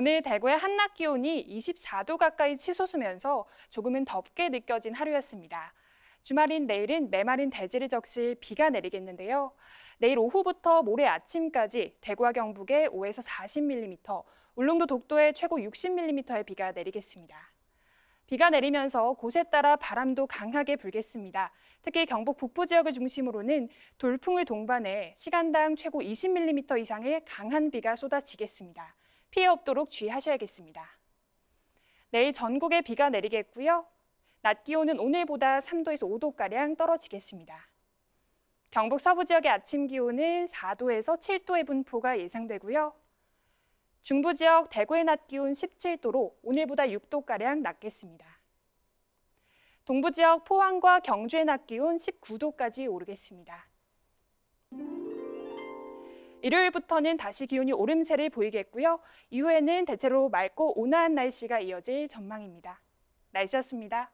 오늘 대구의 한낮 기온이 24도 가까이 치솟으면서 조금은 덥게 느껴진 하루였습니다. 주말인 내일은 메마른 대지를 적실 비가 내리겠는데요. 내일 오후부터 모레 아침까지 대구와 경북에 5에서 40mm, 울릉도 독도에 최고 60mm의 비가 내리겠습니다. 비가 내리면서 곳에 따라 바람도 강하게 불겠습니다. 특히 경북 북부 지역을 중심으로는 돌풍을 동반해 시간당 최고 20mm 이상의 강한 비가 쏟아지겠습니다. 피해 없도록 주의하셔야겠습니다. 내일 전국에 비가 내리겠고요. 낮 기온은 오늘보다 3도에서 5도가량 떨어지겠습니다. 경북 서부 지역의 아침 기온은 4도에서 7도의 분포가 예상되고요. 중부 지역 대구의 낮 기온 17도로 오늘보다 6도가량 낮겠습니다. 동부 지역 포항과 경주의 낮 기온 19도까지 오르겠습니다. 일요일부터는 다시 기온이 오름세를 보이겠고요. 이후에는 대체로 맑고 온화한 날씨가 이어질 전망입니다. 날씨였습니다.